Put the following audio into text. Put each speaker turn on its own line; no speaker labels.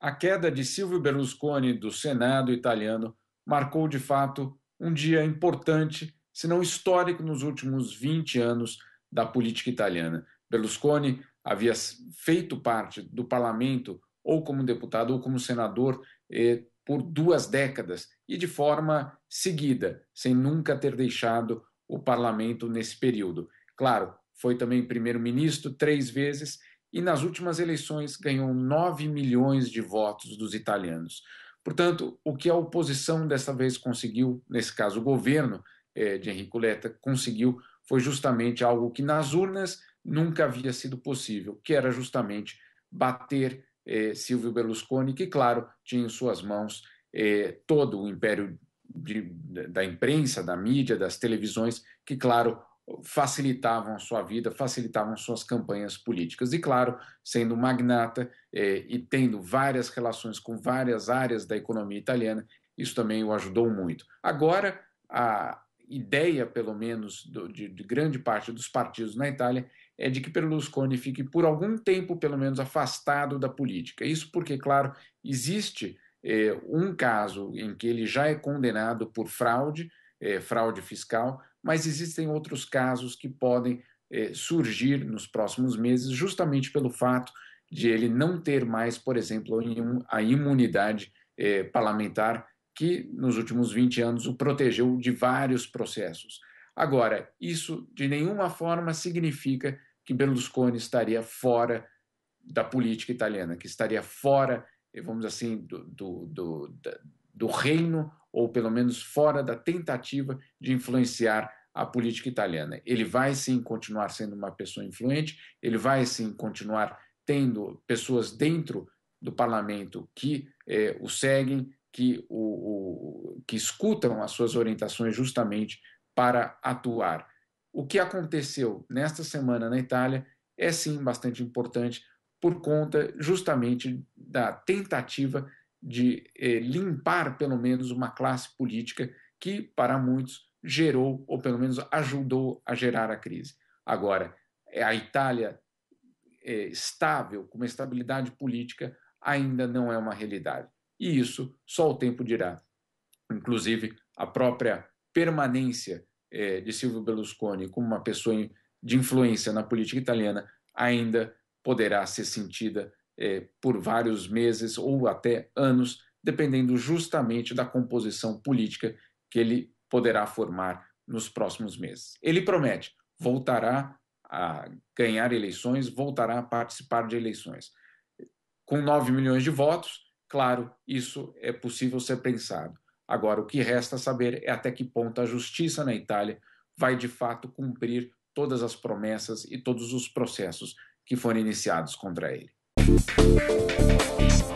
A queda de Silvio Berlusconi do Senado italiano marcou de fato um dia importante, se não histórico, nos últimos 20 anos da política italiana. Berlusconi havia feito parte do parlamento, ou como deputado ou como senador, eh, por duas décadas e de forma seguida, sem nunca ter deixado o parlamento nesse período. Claro, foi também primeiro-ministro três vezes e nas últimas eleições ganhou 9 milhões de votos dos italianos. Portanto, o que a oposição dessa vez conseguiu, nesse caso o governo eh, de Enrico Letta conseguiu, foi justamente algo que nas urnas nunca havia sido possível, que era justamente bater eh, Silvio Berlusconi, que, claro, tinha em suas mãos eh, todo o império de, da imprensa, da mídia, das televisões, que, claro, facilitavam a sua vida, facilitavam suas campanhas políticas. E, claro, sendo magnata é, e tendo várias relações com várias áreas da economia italiana, isso também o ajudou muito. Agora, a ideia, pelo menos, do, de, de grande parte dos partidos na Itália é de que Berlusconi fique por algum tempo, pelo menos, afastado da política. Isso porque, claro, existe é, um caso em que ele já é condenado por fraude, é, fraude fiscal, mas existem outros casos que podem eh, surgir nos próximos meses, justamente pelo fato de ele não ter mais, por exemplo, a imunidade eh, parlamentar que nos últimos 20 anos o protegeu de vários processos. Agora, isso de nenhuma forma significa que Berlusconi estaria fora da política italiana, que estaria fora, eh, vamos assim, do, do, do do reino, ou pelo menos fora da tentativa de influenciar a política italiana. Ele vai sim continuar sendo uma pessoa influente, ele vai sim continuar tendo pessoas dentro do parlamento que é, o seguem, que, o, o, que escutam as suas orientações justamente para atuar. O que aconteceu nesta semana na Itália é sim bastante importante por conta justamente da tentativa de eh, limpar pelo menos uma classe política que, para muitos, gerou, ou pelo menos ajudou a gerar a crise. Agora, é a Itália eh, estável, com uma estabilidade política, ainda não é uma realidade. E isso só o tempo dirá. Inclusive, a própria permanência eh, de Silvio Berlusconi como uma pessoa de influência na política italiana ainda poderá ser sentida é, por vários meses ou até anos, dependendo justamente da composição política que ele poderá formar nos próximos meses. Ele promete voltará a ganhar eleições, voltará a participar de eleições. Com 9 milhões de votos, claro, isso é possível ser pensado. Agora, o que resta saber é até que ponto a justiça na Itália vai de fato cumprir todas as promessas e todos os processos que foram iniciados contra ele. Música